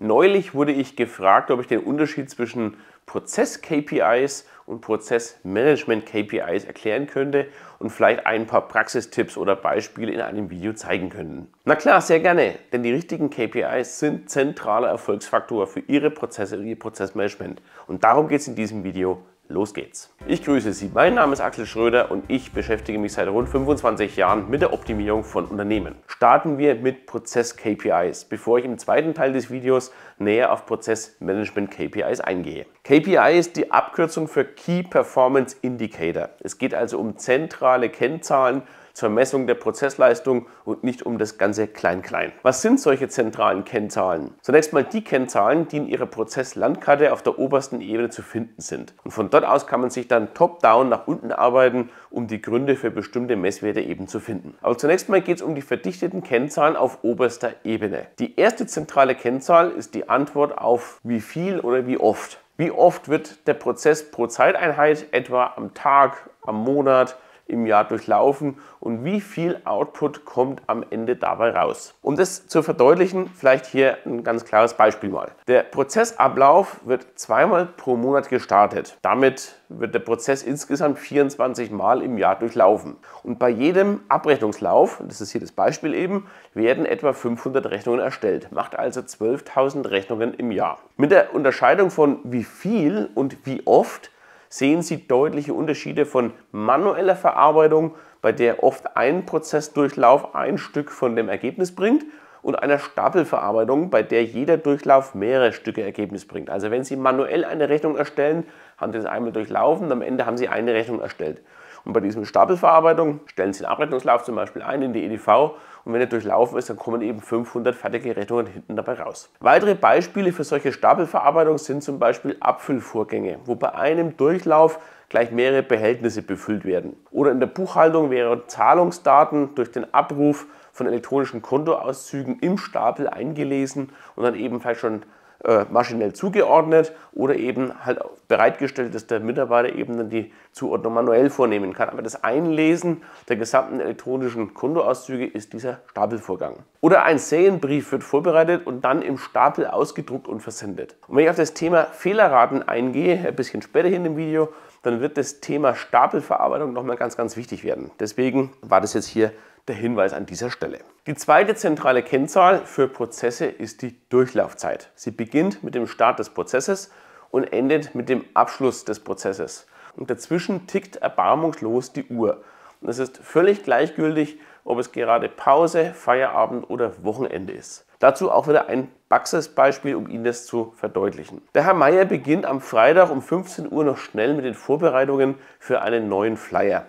Neulich wurde ich gefragt, ob ich den Unterschied zwischen Prozess-KPIs und Prozessmanagement-KPIs erklären könnte und vielleicht ein paar Praxistipps oder Beispiele in einem Video zeigen könnten. Na klar, sehr gerne, denn die richtigen KPIs sind zentraler Erfolgsfaktor für Ihre Prozesse und Ihr Prozessmanagement. Und darum geht es in diesem Video. Los geht's. Ich grüße Sie, mein Name ist Axel Schröder und ich beschäftige mich seit rund 25 Jahren mit der Optimierung von Unternehmen. Starten wir mit Prozess-KPIs, bevor ich im zweiten Teil des Videos näher auf Prozessmanagement-KPIs eingehe. KPI ist die Abkürzung für Key Performance Indicator. Es geht also um zentrale Kennzahlen zur Messung der Prozessleistung und nicht um das ganze Klein-Klein. Was sind solche zentralen Kennzahlen? Zunächst mal die Kennzahlen, die in Ihrer Prozesslandkarte auf der obersten Ebene zu finden sind. Und von dort aus kann man sich dann top-down nach unten arbeiten, um die Gründe für bestimmte Messwerte eben zu finden. Aber zunächst mal geht es um die verdichteten Kennzahlen auf oberster Ebene. Die erste zentrale Kennzahl ist die Antwort auf wie viel oder wie oft. Wie oft wird der Prozess pro Zeiteinheit etwa am Tag, am Monat im Jahr durchlaufen und wie viel Output kommt am Ende dabei raus. Um das zu verdeutlichen, vielleicht hier ein ganz klares Beispiel mal. Der Prozessablauf wird zweimal pro Monat gestartet. Damit wird der Prozess insgesamt 24 Mal im Jahr durchlaufen. Und bei jedem Abrechnungslauf, das ist hier das Beispiel eben, werden etwa 500 Rechnungen erstellt. Macht also 12.000 Rechnungen im Jahr. Mit der Unterscheidung von wie viel und wie oft sehen Sie deutliche Unterschiede von manueller Verarbeitung, bei der oft ein Prozessdurchlauf ein Stück von dem Ergebnis bringt, und einer Stapelverarbeitung, bei der jeder Durchlauf mehrere Stücke Ergebnis bringt. Also wenn Sie manuell eine Rechnung erstellen, haben Sie das einmal durchlaufen, am Ende haben Sie eine Rechnung erstellt. Und bei diesem Stapelverarbeitung stellen Sie den Abrechnungslauf zum Beispiel ein in die EDV und wenn er durchlaufen ist, dann kommen eben 500 fertige Rechnungen hinten dabei raus. Weitere Beispiele für solche Stapelverarbeitung sind zum Beispiel Abfüllvorgänge, wo bei einem Durchlauf gleich mehrere Behältnisse befüllt werden. Oder in der Buchhaltung wären Zahlungsdaten durch den Abruf von elektronischen Kontoauszügen im Stapel eingelesen und dann eben vielleicht schon äh, maschinell zugeordnet oder eben halt bereitgestellt, dass der Mitarbeiter eben dann die Zuordnung manuell vornehmen kann. Aber das Einlesen der gesamten elektronischen Kontoauszüge ist dieser Stapelvorgang. Oder ein Serienbrief wird vorbereitet und dann im Stapel ausgedruckt und versendet. Und wenn ich auf das Thema Fehlerraten eingehe, ein bisschen später in dem Video, dann wird das Thema Stapelverarbeitung nochmal ganz, ganz wichtig werden. Deswegen war das jetzt hier der Hinweis an dieser Stelle. Die zweite zentrale Kennzahl für Prozesse ist die Durchlaufzeit. Sie beginnt mit dem Start des Prozesses und endet mit dem Abschluss des Prozesses. Und dazwischen tickt erbarmungslos die Uhr. Und es ist völlig gleichgültig, ob es gerade Pause, Feierabend oder Wochenende ist. Dazu auch wieder ein Baxes-Beispiel, um Ihnen das zu verdeutlichen. Der Herr Meier beginnt am Freitag um 15 Uhr noch schnell mit den Vorbereitungen für einen neuen Flyer.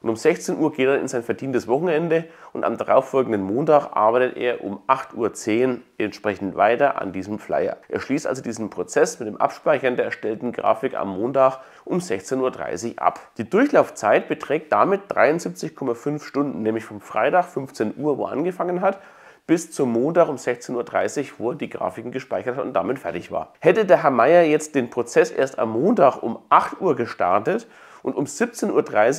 Und um 16 Uhr geht er in sein verdientes Wochenende und am darauffolgenden Montag arbeitet er um 8.10 Uhr entsprechend weiter an diesem Flyer. Er schließt also diesen Prozess mit dem Abspeichern der erstellten Grafik am Montag um 16.30 Uhr ab. Die Durchlaufzeit beträgt damit 73,5 Stunden, nämlich vom Freitag 15 Uhr, wo er angefangen hat, bis zum Montag um 16.30 Uhr, wo er die Grafiken gespeichert hat und damit fertig war. Hätte der Herr Meier jetzt den Prozess erst am Montag um 8 Uhr gestartet und um 17.30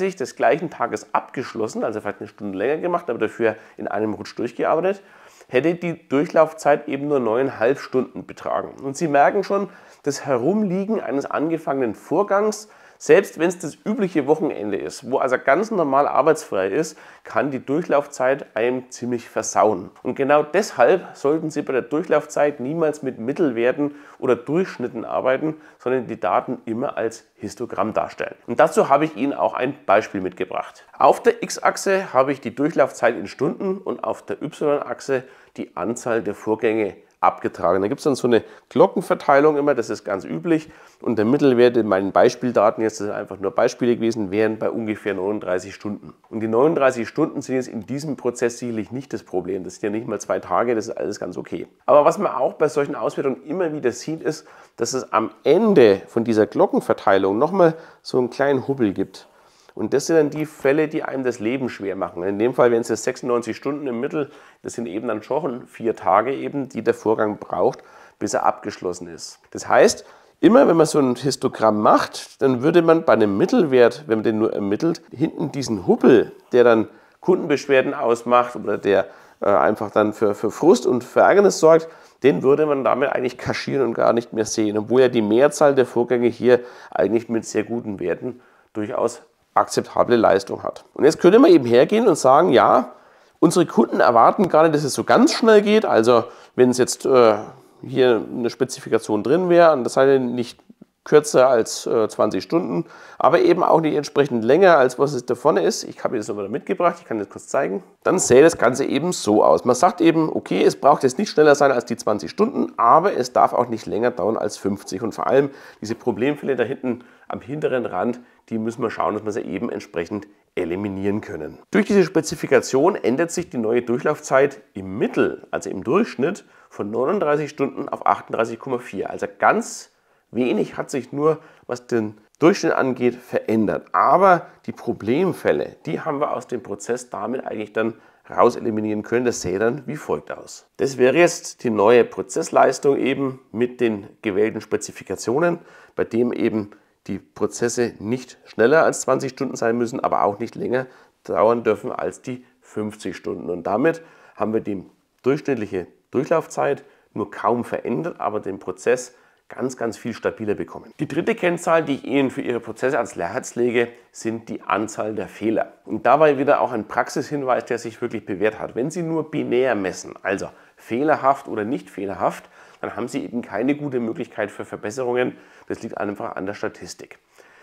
Uhr des gleichen Tages abgeschlossen, also vielleicht eine Stunde länger gemacht, aber dafür in einem Rutsch durchgearbeitet, hätte die Durchlaufzeit eben nur neuneinhalb Stunden betragen. Und Sie merken schon, das Herumliegen eines angefangenen Vorgangs selbst wenn es das übliche Wochenende ist, wo also ganz normal arbeitsfrei ist, kann die Durchlaufzeit einem ziemlich versauen. Und genau deshalb sollten Sie bei der Durchlaufzeit niemals mit Mittelwerten oder Durchschnitten arbeiten, sondern die Daten immer als Histogramm darstellen. Und dazu habe ich Ihnen auch ein Beispiel mitgebracht. Auf der x-Achse habe ich die Durchlaufzeit in Stunden und auf der y-Achse die Anzahl der Vorgänge abgetragen. Da gibt es dann so eine Glockenverteilung immer, das ist ganz üblich. Und der Mittelwert in meinen Beispieldaten jetzt sind einfach nur Beispiele gewesen, wären bei ungefähr 39 Stunden. Und die 39 Stunden sind jetzt in diesem Prozess sicherlich nicht das Problem. Das sind ja nicht mal zwei Tage, das ist alles ganz okay. Aber was man auch bei solchen Auswertungen immer wieder sieht, ist, dass es am Ende von dieser Glockenverteilung nochmal so einen kleinen Hubbel gibt. Und das sind dann die Fälle, die einem das Leben schwer machen. In dem Fall wären es jetzt 96 Stunden im Mittel. Das sind eben dann schon vier Tage eben, die der Vorgang braucht, bis er abgeschlossen ist. Das heißt, immer wenn man so ein Histogramm macht, dann würde man bei einem Mittelwert, wenn man den nur ermittelt, hinten diesen Huppel, der dann Kundenbeschwerden ausmacht oder der äh, einfach dann für, für Frust und für Ärgernis sorgt, den würde man damit eigentlich kaschieren und gar nicht mehr sehen, obwohl ja die Mehrzahl der Vorgänge hier eigentlich mit sehr guten Werten durchaus akzeptable Leistung hat. Und jetzt könnte man eben hergehen und sagen, ja, unsere Kunden erwarten gar nicht, dass es so ganz schnell geht. Also wenn es jetzt äh, hier eine Spezifikation drin wäre, und das heißt nicht kürzer als äh, 20 Stunden, aber eben auch nicht entsprechend länger, als was es da vorne ist. Ich habe das nochmal mitgebracht, ich kann das kurz zeigen. Dann sähe das Ganze eben so aus. Man sagt eben, okay, es braucht jetzt nicht schneller sein als die 20 Stunden, aber es darf auch nicht länger dauern als 50. Und vor allem diese Problemfälle da hinten am hinteren Rand, die müssen wir schauen, dass wir sie eben entsprechend eliminieren können. Durch diese Spezifikation ändert sich die neue Durchlaufzeit im Mittel, also im Durchschnitt, von 39 Stunden auf 38,4. Also ganz wenig hat sich nur, was den Durchschnitt angeht, verändert. Aber die Problemfälle, die haben wir aus dem Prozess damit eigentlich dann raus eliminieren können. Das sähe dann wie folgt aus. Das wäre jetzt die neue Prozessleistung eben mit den gewählten Spezifikationen, bei dem eben die Prozesse nicht schneller als 20 Stunden sein müssen, aber auch nicht länger dauern dürfen als die 50 Stunden. Und damit haben wir die durchschnittliche Durchlaufzeit nur kaum verändert, aber den Prozess ganz, ganz viel stabiler bekommen. Die dritte Kennzahl, die ich Ihnen für Ihre Prozesse ans Herz lege, sind die Anzahl der Fehler. Und dabei wieder auch ein Praxishinweis, der sich wirklich bewährt hat. Wenn Sie nur binär messen, also fehlerhaft oder nicht fehlerhaft, dann haben sie eben keine gute Möglichkeit für Verbesserungen. Das liegt einfach an der Statistik.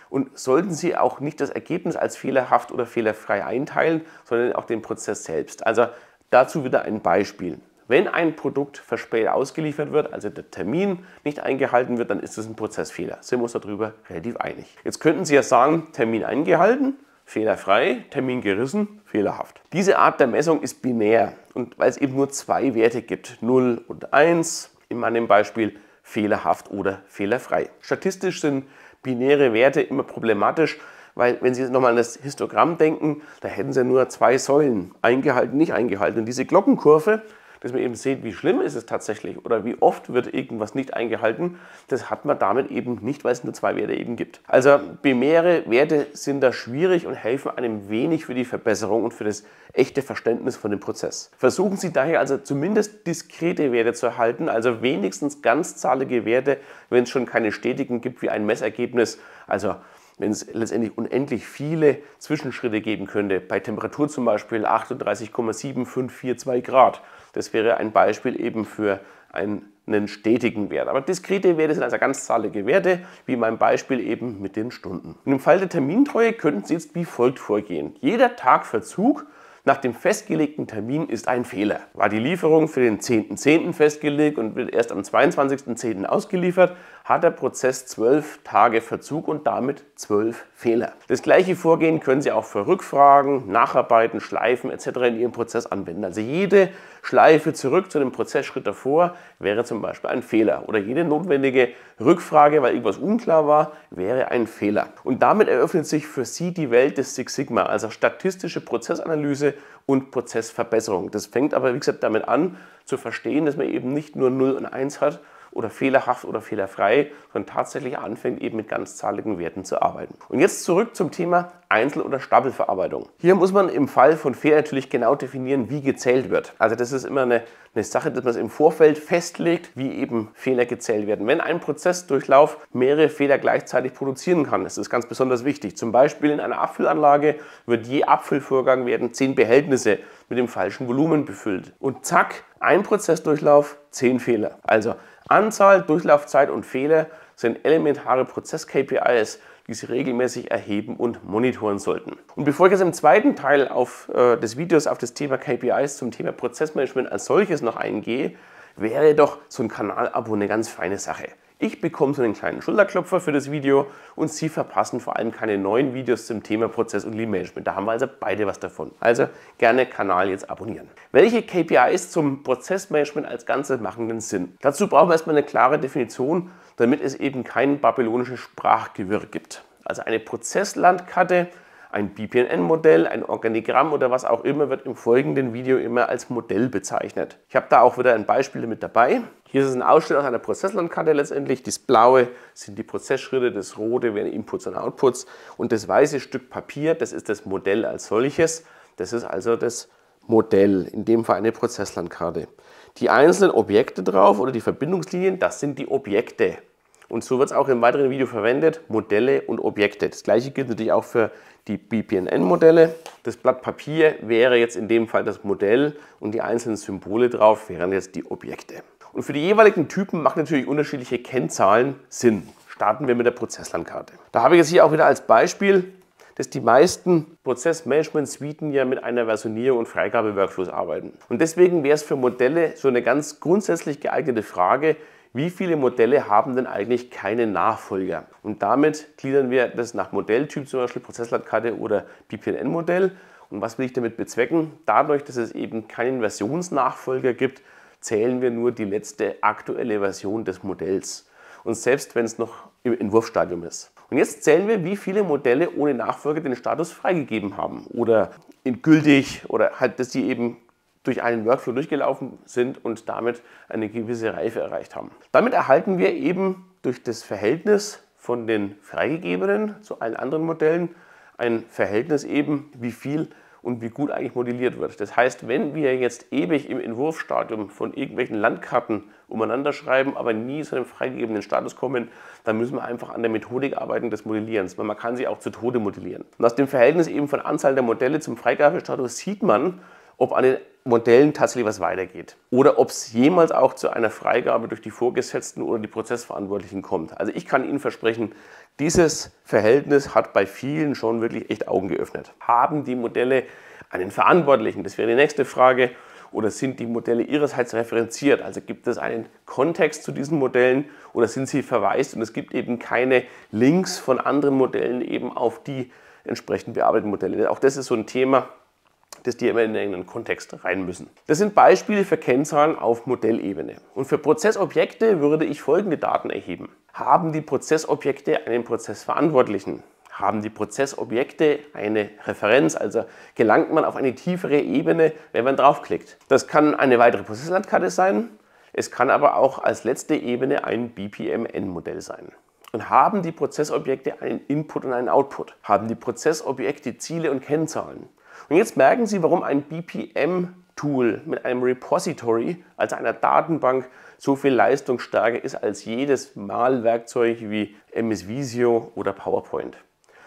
Und sollten Sie auch nicht das Ergebnis als fehlerhaft oder fehlerfrei einteilen, sondern auch den Prozess selbst. Also dazu wieder ein Beispiel. Wenn ein Produkt verspätet ausgeliefert wird, also der Termin nicht eingehalten wird, dann ist es ein Prozessfehler. Sind wir uns darüber relativ einig. Jetzt könnten Sie ja sagen, Termin eingehalten, fehlerfrei, Termin gerissen, fehlerhaft. Diese Art der Messung ist binär und weil es eben nur zwei Werte gibt, 0 und 1, an dem Beispiel fehlerhaft oder fehlerfrei. Statistisch sind binäre Werte immer problematisch, weil wenn Sie nochmal an das Histogramm denken, da hätten Sie nur zwei Säulen, eingehalten, nicht eingehalten. Und diese Glockenkurve dass man eben sieht, wie schlimm ist es tatsächlich oder wie oft wird irgendwas nicht eingehalten. Das hat man damit eben nicht, weil es nur zwei Werte eben gibt. Also binäre Werte sind da schwierig und helfen einem wenig für die Verbesserung und für das echte Verständnis von dem Prozess. Versuchen Sie daher also zumindest diskrete Werte zu erhalten, also wenigstens ganzzahlige Werte, wenn es schon keine stetigen gibt wie ein Messergebnis. Also wenn es letztendlich unendlich viele Zwischenschritte geben könnte, bei Temperatur zum Beispiel 38,7542 Grad, das wäre ein Beispiel eben für einen stetigen Wert. Aber diskrete Werte sind also ganz zahlige Werte, wie in meinem Beispiel eben mit den Stunden. Und im Fall der Termintreue könnten Sie jetzt wie folgt vorgehen. Jeder Tagverzug nach dem festgelegten Termin ist ein Fehler. War die Lieferung für den 10.10. .10. festgelegt und wird erst am 22.10. ausgeliefert, hat der Prozess zwölf Tage Verzug und damit zwölf Fehler. Das gleiche Vorgehen können Sie auch für Rückfragen, Nacharbeiten, Schleifen etc. in Ihrem Prozess anwenden. Also jede Schleife zurück zu dem Prozessschritt davor wäre zum Beispiel ein Fehler oder jede notwendige Rückfrage, weil irgendwas unklar war, wäre ein Fehler. Und damit eröffnet sich für Sie die Welt des Six Sigma, also statistische Prozessanalyse und Prozessverbesserung. Das fängt aber, wie gesagt, damit an zu verstehen, dass man eben nicht nur 0 und 1 hat, oder fehlerhaft oder fehlerfrei, sondern tatsächlich anfängt eben mit ganzzahligen Werten zu arbeiten. Und jetzt zurück zum Thema Einzel- oder Stapelverarbeitung. Hier muss man im Fall von Fair natürlich genau definieren, wie gezählt wird. Also das ist immer eine, eine Sache, dass man es im Vorfeld festlegt, wie eben Fehler gezählt werden. Wenn ein Prozessdurchlauf mehrere Fehler gleichzeitig produzieren kann, ist das ganz besonders wichtig. Zum Beispiel in einer Abfüllanlage wird je Abfüllvorgang werden zehn Behältnisse mit dem falschen Volumen befüllt. Und zack, ein Prozessdurchlauf, zehn Fehler. Also Anzahl, Durchlaufzeit und Fehler sind elementare Prozess-KPIs, die Sie regelmäßig erheben und monitoren sollten. Und bevor ich jetzt im zweiten Teil auf, äh, des Videos auf das Thema KPIs zum Thema Prozessmanagement als solches noch eingehe, wäre doch so ein Kanalabo eine ganz feine Sache. Ich bekomme so einen kleinen Schulterklopfer für das Video und Sie verpassen vor allem keine neuen Videos zum Thema Prozess und Lean Management. Da haben wir also beide was davon. Also gerne Kanal jetzt abonnieren. Welche KPIs zum Prozessmanagement als Ganzes machen denn Sinn? Dazu brauchen wir erstmal eine klare Definition, damit es eben kein babylonisches Sprachgewirr gibt. Also eine Prozesslandkarte ein BPNN-Modell, ein Organigramm oder was auch immer wird im folgenden Video immer als Modell bezeichnet. Ich habe da auch wieder ein Beispiel mit dabei. Hier ist es ein Ausschnitt aus einer Prozesslandkarte letztendlich. Das blaue sind die Prozessschritte, das rote wären Inputs und Outputs und das weiße Stück Papier, das ist das Modell als solches. Das ist also das Modell, in dem Fall eine Prozesslandkarte. Die einzelnen Objekte drauf oder die Verbindungslinien, das sind die Objekte. Und so wird es auch im weiteren Video verwendet, Modelle und Objekte. Das gleiche gilt natürlich auch für die BPNN-Modelle. Das Blatt Papier wäre jetzt in dem Fall das Modell und die einzelnen Symbole drauf wären jetzt die Objekte. Und für die jeweiligen Typen machen natürlich unterschiedliche Kennzahlen Sinn. Starten wir mit der Prozesslandkarte. Da habe ich jetzt hier auch wieder als Beispiel, dass die meisten Prozessmanagement-Suiten ja mit einer Versionierung und Freigabe-Workflows arbeiten. Und deswegen wäre es für Modelle so eine ganz grundsätzlich geeignete Frage, wie viele Modelle haben denn eigentlich keine Nachfolger? Und damit gliedern wir das nach Modelltyp, zum Beispiel Prozessladkarte oder BPNN-Modell. Und was will ich damit bezwecken? Dadurch, dass es eben keinen Versionsnachfolger gibt, zählen wir nur die letzte aktuelle Version des Modells. Und selbst wenn es noch im Entwurfsstadium ist. Und jetzt zählen wir, wie viele Modelle ohne Nachfolger den Status freigegeben haben oder gültig oder halt, dass die eben durch einen Workflow durchgelaufen sind und damit eine gewisse Reife erreicht haben. Damit erhalten wir eben durch das Verhältnis von den Freigegebenen zu allen anderen Modellen ein Verhältnis eben, wie viel und wie gut eigentlich modelliert wird. Das heißt, wenn wir jetzt ewig im Entwurfstadium von irgendwelchen Landkarten umeinander schreiben, aber nie zu einem freigegebenen Status kommen, dann müssen wir einfach an der Methodik arbeiten des Modellierens, weil man kann sie auch zu Tode modellieren. Und aus dem Verhältnis eben von Anzahl der Modelle zum Freigabestatus sieht man, ob an den Modellen tatsächlich was weitergeht oder ob es jemals auch zu einer Freigabe durch die Vorgesetzten oder die Prozessverantwortlichen kommt. Also ich kann Ihnen versprechen, dieses Verhältnis hat bei vielen schon wirklich echt Augen geöffnet. Haben die Modelle einen Verantwortlichen? Das wäre die nächste Frage. Oder sind die Modelle ihrerseits referenziert? Also gibt es einen Kontext zu diesen Modellen oder sind sie verweist und es gibt eben keine Links von anderen Modellen eben auf die entsprechend bearbeiteten Modelle. Auch das ist so ein Thema, dass die immer in irgendeinen Kontext rein müssen. Das sind Beispiele für Kennzahlen auf Modellebene. Und für Prozessobjekte würde ich folgende Daten erheben. Haben die Prozessobjekte einen Prozessverantwortlichen? Haben die Prozessobjekte eine Referenz? Also gelangt man auf eine tiefere Ebene, wenn man draufklickt. Das kann eine weitere Prozesslandkarte sein. Es kann aber auch als letzte Ebene ein BPMN-Modell sein. Und haben die Prozessobjekte einen Input und einen Output? Haben die Prozessobjekte Ziele und Kennzahlen? Und jetzt merken Sie, warum ein BPM-Tool mit einem Repository, also einer Datenbank, so viel leistungsstärker ist als jedes Malwerkzeug wie MS Visio oder PowerPoint.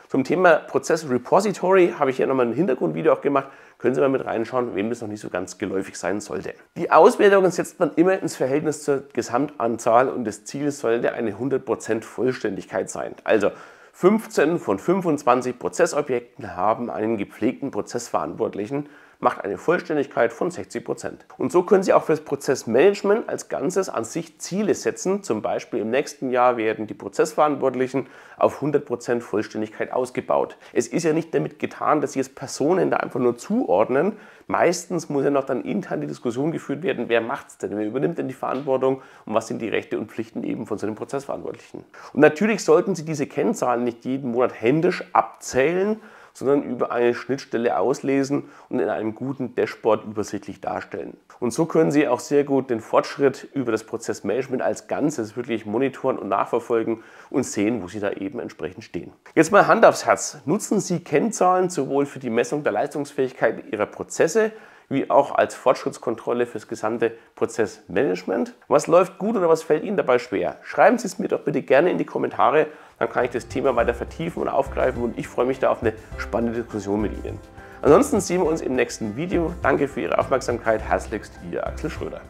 Zum Thema Prozess Repository habe ich hier nochmal ein Hintergrundvideo auch gemacht. Können Sie mal mit reinschauen, wem das noch nicht so ganz geläufig sein sollte. Die Auswertungen setzt man immer ins Verhältnis zur Gesamtanzahl und das Ziel sollte eine 100% Vollständigkeit sein. Also 15 von 25 Prozessobjekten haben einen gepflegten Prozessverantwortlichen macht eine Vollständigkeit von 60%. Prozent. Und so können Sie auch für das Prozessmanagement als Ganzes an sich Ziele setzen. Zum Beispiel im nächsten Jahr werden die Prozessverantwortlichen auf 100% Prozent Vollständigkeit ausgebaut. Es ist ja nicht damit getan, dass Sie jetzt Personen da einfach nur zuordnen. Meistens muss ja noch dann intern die Diskussion geführt werden, wer macht es denn, wer übernimmt denn die Verantwortung und was sind die Rechte und Pflichten eben von so einem Prozessverantwortlichen. Und natürlich sollten Sie diese Kennzahlen nicht jeden Monat händisch abzählen, sondern über eine Schnittstelle auslesen und in einem guten Dashboard übersichtlich darstellen. Und so können Sie auch sehr gut den Fortschritt über das Prozessmanagement als Ganzes wirklich monitoren und nachverfolgen und sehen, wo Sie da eben entsprechend stehen. Jetzt mal Hand aufs Herz. Nutzen Sie Kennzahlen sowohl für die Messung der Leistungsfähigkeit Ihrer Prozesse, wie auch als Fortschrittskontrolle fürs gesamte Prozessmanagement. Was läuft gut oder was fällt Ihnen dabei schwer? Schreiben Sie es mir doch bitte gerne in die Kommentare, dann kann ich das Thema weiter vertiefen und aufgreifen und ich freue mich da auf eine spannende Diskussion mit Ihnen. Ansonsten sehen wir uns im nächsten Video. Danke für Ihre Aufmerksamkeit. Herzlichst, Ihr Axel Schröder.